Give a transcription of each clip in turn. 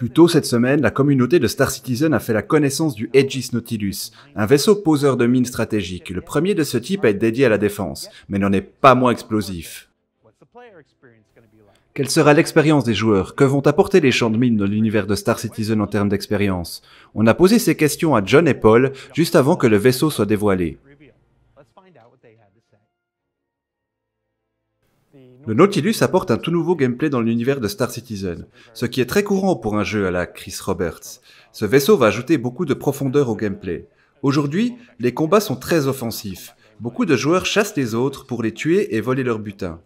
Plus tôt cette semaine, la communauté de Star Citizen a fait la connaissance du Aegis Nautilus, un vaisseau poseur de mines stratégiques, le premier de ce type à être dédié à la défense, mais n'en est pas moins explosif. Quelle sera l'expérience des joueurs Que vont apporter les champs de mines dans l'univers de Star Citizen en termes d'expérience On a posé ces questions à John et Paul juste avant que le vaisseau soit dévoilé. Le Nautilus apporte un tout nouveau gameplay dans l'univers de Star Citizen, ce qui est très courant pour un jeu à la Chris Roberts. Ce vaisseau va ajouter beaucoup de profondeur au gameplay. Aujourd'hui, les combats sont très offensifs. Beaucoup de joueurs chassent les autres pour les tuer et voler leur butin.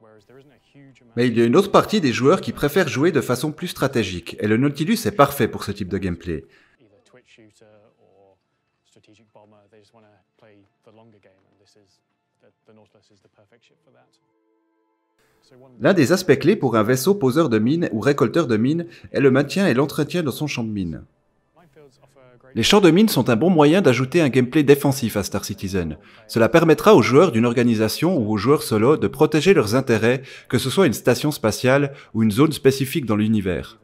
Uh, Mais il y a une autre partie des joueurs qui préfèrent jouer de façon plus stratégique, et le Nautilus est parfait pour ce type de gameplay. L'un des aspects clés pour un vaisseau poseur de mines ou récolteur de mines est le maintien et l'entretien dans son champ de mine. Les champs de mines sont un bon moyen d'ajouter un gameplay défensif à Star Citizen. Cela permettra aux joueurs d'une organisation ou aux joueurs solo de protéger leurs intérêts, que ce soit une station spatiale ou une zone spécifique dans l'univers.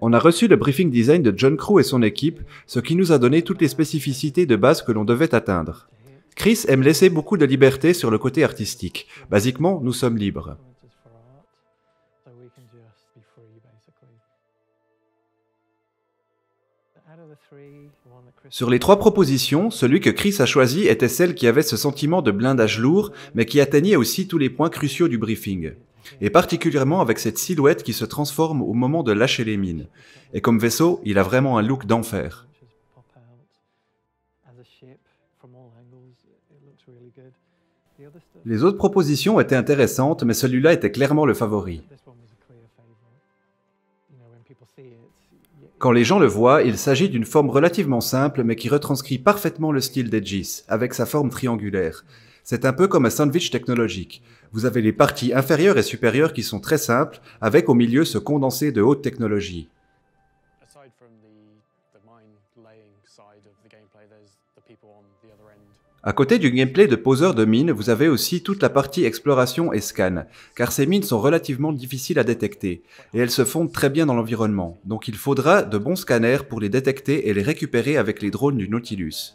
On a reçu le briefing design de John Crew et son équipe, ce qui nous a donné toutes les spécificités de base que l'on devait atteindre. Chris aime laisser beaucoup de liberté sur le côté artistique. Basiquement, nous sommes libres. Sur les trois propositions, celui que Chris a choisi était celle qui avait ce sentiment de blindage lourd, mais qui atteignait aussi tous les points cruciaux du briefing et particulièrement avec cette silhouette qui se transforme au moment de lâcher les mines. Et comme vaisseau, il a vraiment un look d'enfer. Les autres propositions étaient intéressantes, mais celui-là était clairement le favori. Quand les gens le voient, il s'agit d'une forme relativement simple, mais qui retranscrit parfaitement le style d'Edgis, avec sa forme triangulaire. C'est un peu comme un sandwich technologique. Vous avez les parties inférieures et supérieures qui sont très simples, avec au milieu ce condensé de haute technologie. A côté du gameplay de poseur de mines, vous avez aussi toute la partie exploration et scan, car ces mines sont relativement difficiles à détecter, et elles se fondent très bien dans l'environnement, donc il faudra de bons scanners pour les détecter et les récupérer avec les drones du Nautilus.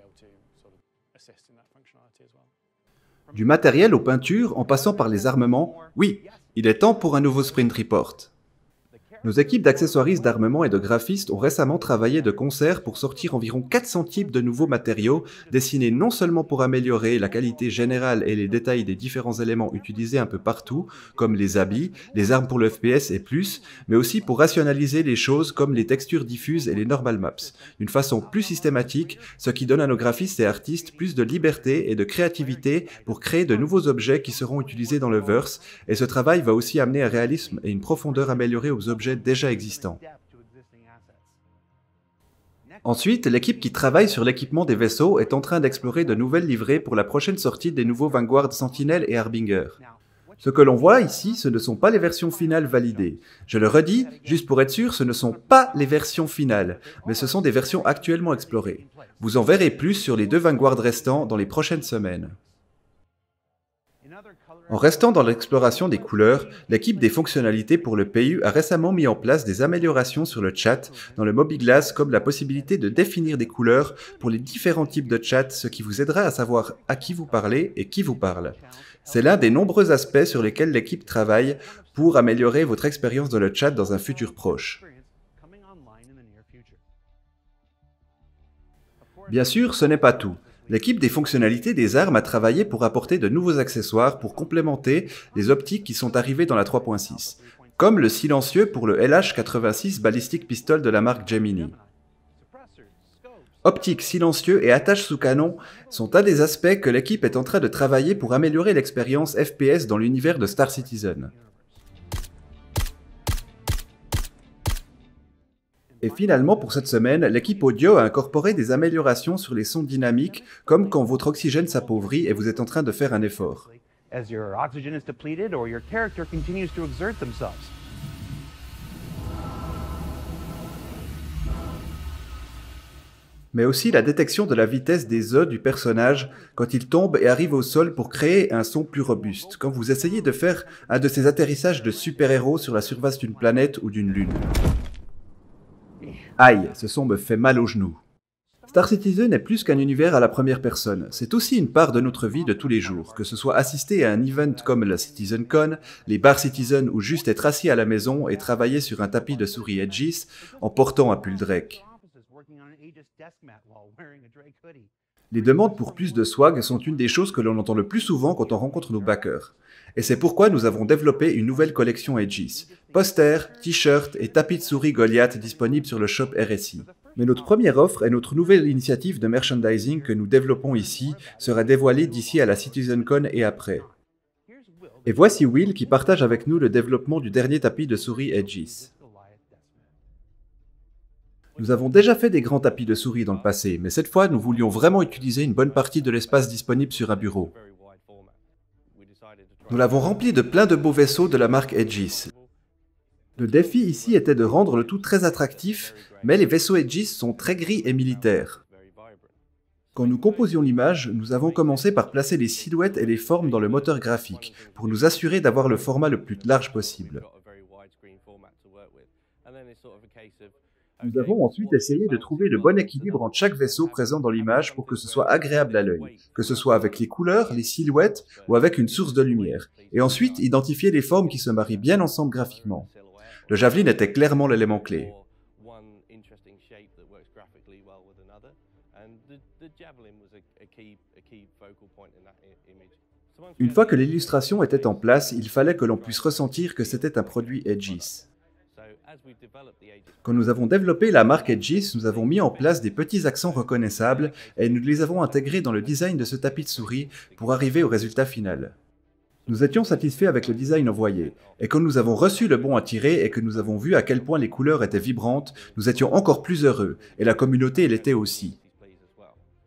Du matériel aux peintures en passant par les armements, oui, il est temps pour un nouveau sprint report. Nos équipes d'accessoiristes d'armement et de graphistes ont récemment travaillé de concert pour sortir environ 400 types de nouveaux matériaux, dessinés non seulement pour améliorer la qualité générale et les détails des différents éléments utilisés un peu partout, comme les habits, les armes pour le FPS et plus, mais aussi pour rationaliser les choses comme les textures diffuses et les normal maps, d'une façon plus systématique, ce qui donne à nos graphistes et artistes plus de liberté et de créativité pour créer de nouveaux objets qui seront utilisés dans le verse, et ce travail va aussi amener un réalisme et une profondeur améliorée aux objets déjà existants. Ensuite, l'équipe qui travaille sur l'équipement des vaisseaux est en train d'explorer de nouvelles livrées pour la prochaine sortie des nouveaux Vanguard Sentinel et Harbinger. Ce que l'on voit ici, ce ne sont pas les versions finales validées. Je le redis, juste pour être sûr, ce ne sont pas les versions finales, mais ce sont des versions actuellement explorées. Vous en verrez plus sur les deux Vanguard restants dans les prochaines semaines. En restant dans l'exploration des couleurs, l'équipe des fonctionnalités pour le PU a récemment mis en place des améliorations sur le chat dans le Glass, comme la possibilité de définir des couleurs pour les différents types de chat, ce qui vous aidera à savoir à qui vous parlez et qui vous parle. C'est l'un des nombreux aspects sur lesquels l'équipe travaille pour améliorer votre expérience de le chat dans un futur proche. Bien sûr, ce n'est pas tout. L'équipe des fonctionnalités des armes a travaillé pour apporter de nouveaux accessoires pour complémenter les optiques qui sont arrivées dans la 3.6, comme le silencieux pour le LH86 Ballistic Pistol de la marque Gemini. Optique, silencieux et attache sous canon sont un des aspects que l'équipe est en train de travailler pour améliorer l'expérience FPS dans l'univers de Star Citizen. Et finalement, pour cette semaine, l'équipe audio a incorporé des améliorations sur les sons dynamiques, comme quand votre oxygène s'appauvrit et vous êtes en train de faire un effort. mais aussi la détection de la vitesse des œufs du personnage quand il tombe et arrive au sol pour créer un son plus robuste, quand vous essayez de faire un de ces atterrissages de super-héros sur la surface d'une planète ou d'une lune. Aïe, ce son me fait mal aux genoux. Star Citizen est plus qu'un univers à la première personne, c'est aussi une part de notre vie de tous les jours, que ce soit assister à un event comme la CitizenCon, les bars Citizen ou juste être assis à la maison et travailler sur un tapis de souris Edgis en portant un pull Drake. Les demandes pour plus de swag sont une des choses que l'on entend le plus souvent quand on rencontre nos backers. Et c'est pourquoi nous avons développé une nouvelle collection Edgis, Posters, t-shirts et tapis de souris Goliath disponibles sur le shop RSI. Mais notre première offre et notre nouvelle initiative de merchandising que nous développons ici sera dévoilée d'ici à la CitizenCon et après. Et voici Will qui partage avec nous le développement du dernier tapis de souris Edgis. Nous avons déjà fait des grands tapis de souris dans le passé, mais cette fois nous voulions vraiment utiliser une bonne partie de l'espace disponible sur un bureau. Nous l'avons rempli de plein de beaux vaisseaux de la marque Edgis. Le défi ici était de rendre le tout très attractif, mais les vaisseaux Aegis sont très gris et militaires. Quand nous composions l'image, nous avons commencé par placer les silhouettes et les formes dans le moteur graphique, pour nous assurer d'avoir le format le plus large possible. Nous avons ensuite essayé de trouver le bon équilibre entre chaque vaisseau présent dans l'image pour que ce soit agréable à l'œil, que ce soit avec les couleurs, les silhouettes ou avec une source de lumière, et ensuite identifier les formes qui se marient bien ensemble graphiquement. Le javelin était clairement l'élément clé. Une fois que l'illustration était en place, il fallait que l'on puisse ressentir que c'était un produit Edgis. Quand nous avons développé la marque Edgis, nous avons mis en place des petits accents reconnaissables et nous les avons intégrés dans le design de ce tapis de souris pour arriver au résultat final. Nous étions satisfaits avec le design envoyé, et quand nous avons reçu le bon à tirer et que nous avons vu à quel point les couleurs étaient vibrantes, nous étions encore plus heureux, et la communauté l'était aussi.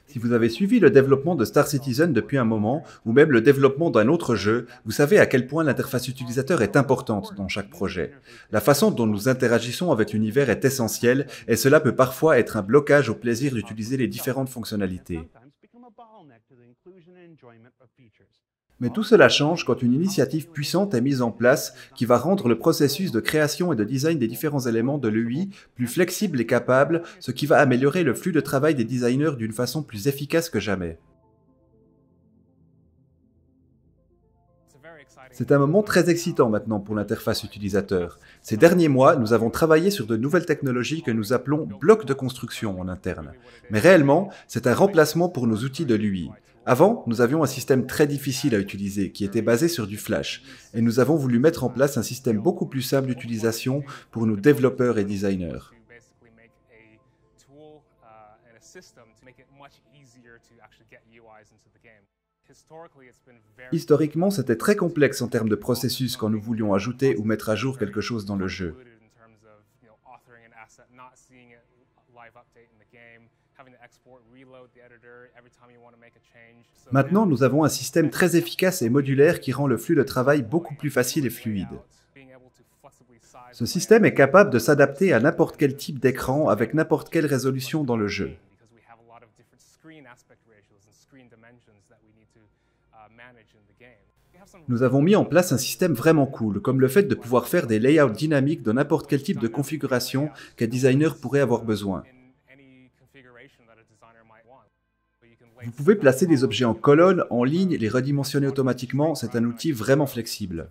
Si vous avez suivi le développement de Star Citizen depuis un moment, ou même le développement d'un autre jeu, vous savez à quel point l'interface utilisateur est importante dans chaque projet. La façon dont nous interagissons avec l'univers est essentielle, et cela peut parfois être un blocage au plaisir d'utiliser les différentes fonctionnalités. Mais tout cela change quand une initiative puissante est mise en place qui va rendre le processus de création et de design des différents éléments de l'UI plus flexible et capable, ce qui va améliorer le flux de travail des designers d'une façon plus efficace que jamais. C'est un moment très excitant maintenant pour l'interface utilisateur. Ces derniers mois, nous avons travaillé sur de nouvelles technologies que nous appelons blocs de construction en interne. Mais réellement, c'est un remplacement pour nos outils de l'UI. Avant, nous avions un système très difficile à utiliser qui était basé sur du Flash, et nous avons voulu mettre en place un système beaucoup plus simple d'utilisation pour nos développeurs et designers. Historiquement, c'était très complexe en termes de processus quand nous voulions ajouter ou mettre à jour quelque chose dans le jeu. Maintenant, nous avons un système très efficace et modulaire qui rend le flux de travail beaucoup plus facile et fluide. Ce système est capable de s'adapter à n'importe quel type d'écran avec n'importe quelle résolution dans le jeu. Uh, nous avons mis en place un système vraiment cool, comme le fait de pouvoir faire des layouts dynamiques de n'importe quel type de configuration qu'un designer pourrait avoir besoin. Vous pouvez placer des objets en colonne, en ligne, les redimensionner automatiquement, c'est un outil vraiment flexible.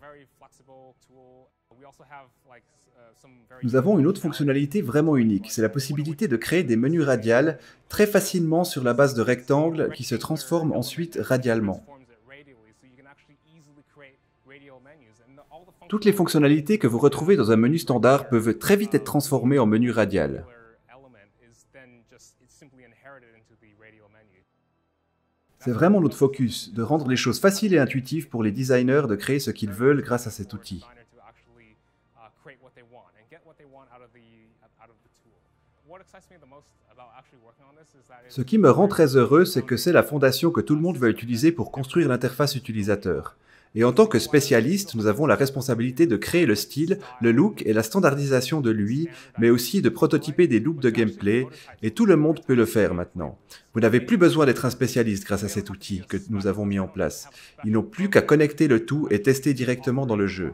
Nous avons une autre fonctionnalité vraiment unique, c'est la possibilité de créer des menus radiales très facilement sur la base de rectangles qui se transforment ensuite radialement. Toutes les fonctionnalités que vous retrouvez dans un menu standard peuvent très vite être transformées en menu radial. C'est vraiment notre focus, de rendre les choses faciles et intuitives pour les designers de créer ce qu'ils veulent grâce à cet outil. Ce qui me rend très heureux, c'est que c'est la fondation que tout le monde va utiliser pour construire l'interface utilisateur. Et en tant que spécialiste, nous avons la responsabilité de créer le style, le look et la standardisation de lui, mais aussi de prototyper des loops de gameplay, et tout le monde peut le faire maintenant. Vous n'avez plus besoin d'être un spécialiste grâce à cet outil que nous avons mis en place. Ils n'ont plus qu'à connecter le tout et tester directement dans le jeu.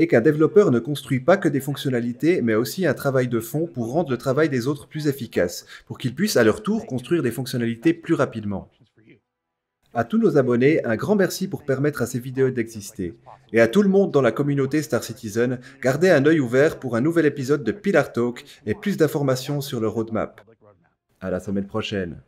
et qu'un développeur ne construit pas que des fonctionnalités, mais aussi un travail de fond pour rendre le travail des autres plus efficace, pour qu'ils puissent à leur tour construire des fonctionnalités plus rapidement. À tous nos abonnés, un grand merci pour permettre à ces vidéos d'exister. Et à tout le monde dans la communauté Star Citizen, gardez un œil ouvert pour un nouvel épisode de Pillar Talk et plus d'informations sur le roadmap. À la semaine prochaine.